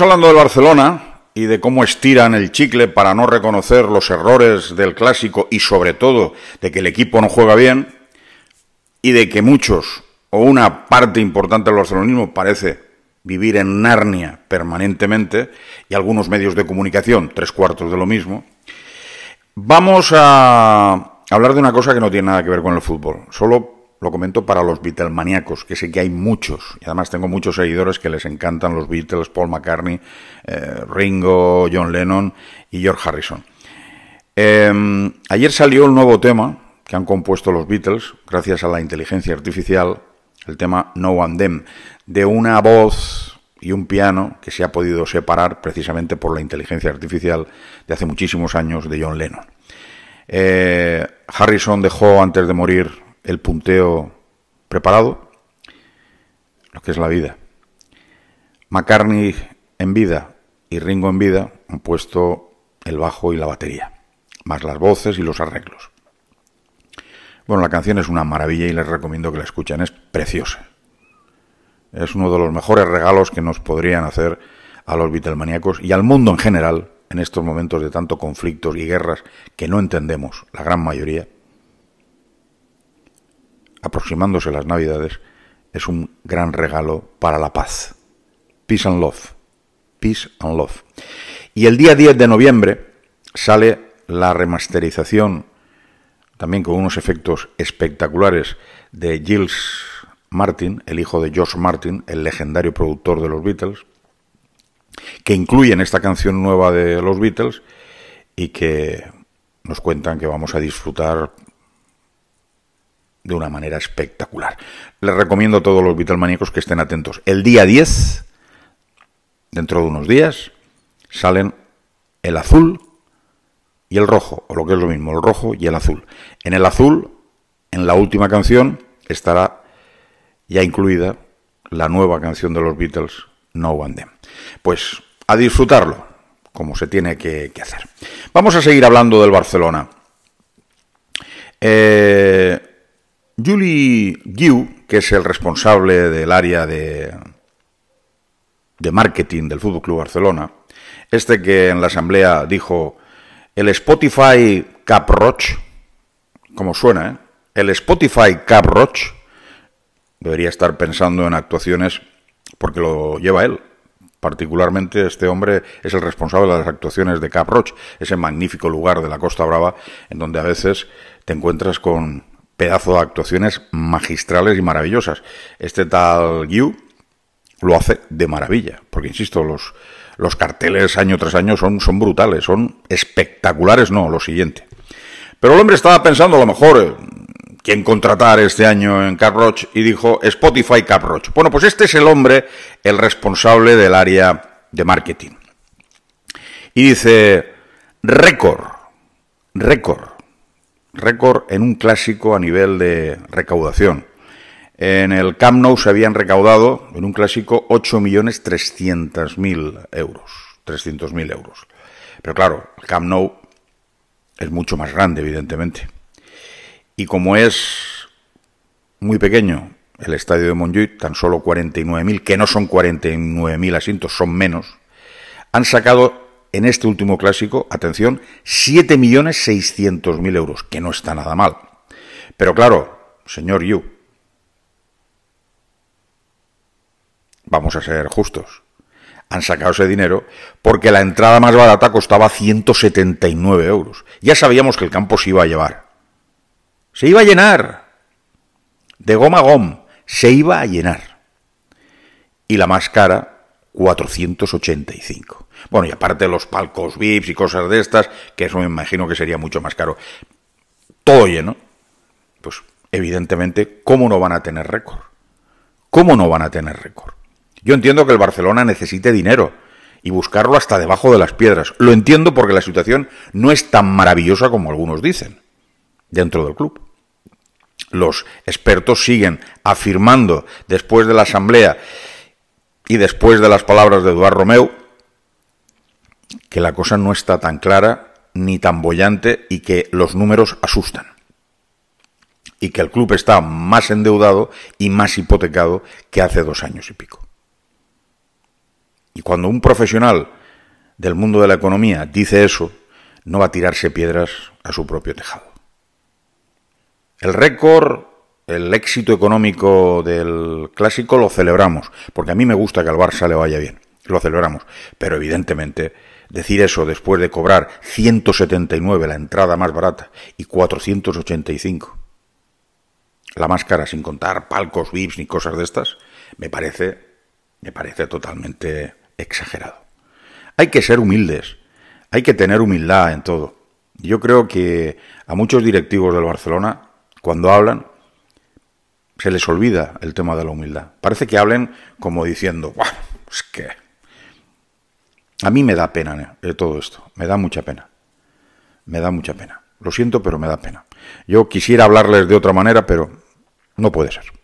hablando de Barcelona y de cómo estiran el chicle para no reconocer los errores del clásico y sobre todo de que el equipo no juega bien y de que muchos o una parte importante del barcelonismo parece vivir en Narnia permanentemente y algunos medios de comunicación tres cuartos de lo mismo. Vamos a hablar de una cosa que no tiene nada que ver con el fútbol, solo lo comento para los Beatlemaníacos, que sé que hay muchos, y además tengo muchos seguidores que les encantan los Beatles, Paul McCartney, eh, Ringo, John Lennon y George Harrison. Em, ayer salió el nuevo tema que han compuesto los Beatles, gracias a la inteligencia artificial, el tema No One Them, de una voz y un piano que se ha podido separar precisamente por la inteligencia artificial de hace muchísimos años de John Lennon. Eh, Harrison dejó antes de morir el punteo preparado, lo que es la vida. McCartney en vida y Ringo en vida han puesto el bajo y la batería, más las voces y los arreglos. Bueno, la canción es una maravilla y les recomiendo que la escuchen, es preciosa. Es uno de los mejores regalos que nos podrían hacer a los Beatlemaníacos y al mundo en general en estos momentos de tanto conflictos y guerras que no entendemos la gran mayoría aproximándose las Navidades, es un gran regalo para la paz. Peace and Love. Peace and Love. Y el día 10 de noviembre sale la remasterización, también con unos efectos espectaculares, de Gilles Martin, el hijo de George Martin, el legendario productor de los Beatles, que incluyen esta canción nueva de los Beatles y que nos cuentan que vamos a disfrutar de una manera espectacular. Les recomiendo a todos los maníacos que estén atentos. El día 10, dentro de unos días, salen el azul y el rojo, o lo que es lo mismo, el rojo y el azul. En el azul, en la última canción, estará ya incluida la nueva canción de los Beatles, No One Them. Pues a disfrutarlo, como se tiene que, que hacer. Vamos a seguir hablando del Barcelona. Eh, Julie Giu, que es el responsable del área de, de marketing del Fútbol Club Barcelona, este que en la asamblea dijo el Spotify Cap Caproch, como suena, ¿eh? el Spotify Cap Caproch debería estar pensando en actuaciones porque lo lleva él. Particularmente este hombre es el responsable de las actuaciones de Cap Roach, ese magnífico lugar de la Costa Brava, en donde a veces te encuentras con pedazo de actuaciones magistrales y maravillosas. Este tal Yu lo hace de maravilla, porque insisto, los, los carteles año tras año son, son brutales, son espectaculares, no, lo siguiente. Pero el hombre estaba pensando a lo mejor eh, quién contratar este año en Carroch y dijo Spotify Caproche. Bueno, pues este es el hombre, el responsable del área de marketing. Y dice, récord, récord récord en un clásico a nivel de recaudación. En el Camp Nou se habían recaudado en un clásico 8.300.000 euros. 300.000 euros. Pero claro, el Camp Nou es mucho más grande, evidentemente. Y como es muy pequeño el estadio de Montjuic, tan solo 49.000, que no son 49.000 asientos, son menos, han sacado en este último clásico, atención, 7.600.000 euros, que no está nada mal. Pero claro, señor Yu, vamos a ser justos. Han sacado ese dinero porque la entrada más barata costaba 179 euros. Ya sabíamos que el campo se iba a llevar. Se iba a llenar. De goma a gom. Se iba a llenar. Y la más cara, 485. Bueno, y aparte los palcos VIPs y cosas de estas, que eso me imagino que sería mucho más caro. Todo lleno. Pues evidentemente, ¿cómo no van a tener récord? ¿Cómo no van a tener récord? Yo entiendo que el Barcelona necesite dinero y buscarlo hasta debajo de las piedras. Lo entiendo porque la situación no es tan maravillosa como algunos dicen dentro del club. Los expertos siguen afirmando después de la asamblea y después de las palabras de Eduard Romeu que la cosa no está tan clara ni tan bollante y que los números asustan. Y que el club está más endeudado y más hipotecado que hace dos años y pico. Y cuando un profesional del mundo de la economía dice eso, no va a tirarse piedras a su propio tejado. El récord, el éxito económico del clásico lo celebramos, porque a mí me gusta que al Barça le vaya bien, lo celebramos, pero evidentemente Decir eso después de cobrar 179 la entrada más barata y 485 la más cara, sin contar palcos, VIPs ni cosas de estas, me parece, me parece totalmente exagerado. Hay que ser humildes, hay que tener humildad en todo. Yo creo que a muchos directivos del Barcelona, cuando hablan, se les olvida el tema de la humildad. Parece que hablen como diciendo, es que a mí me da pena eh, eh, todo esto, me da mucha pena. Me da mucha pena. Lo siento, pero me da pena. Yo quisiera hablarles de otra manera, pero no puede ser.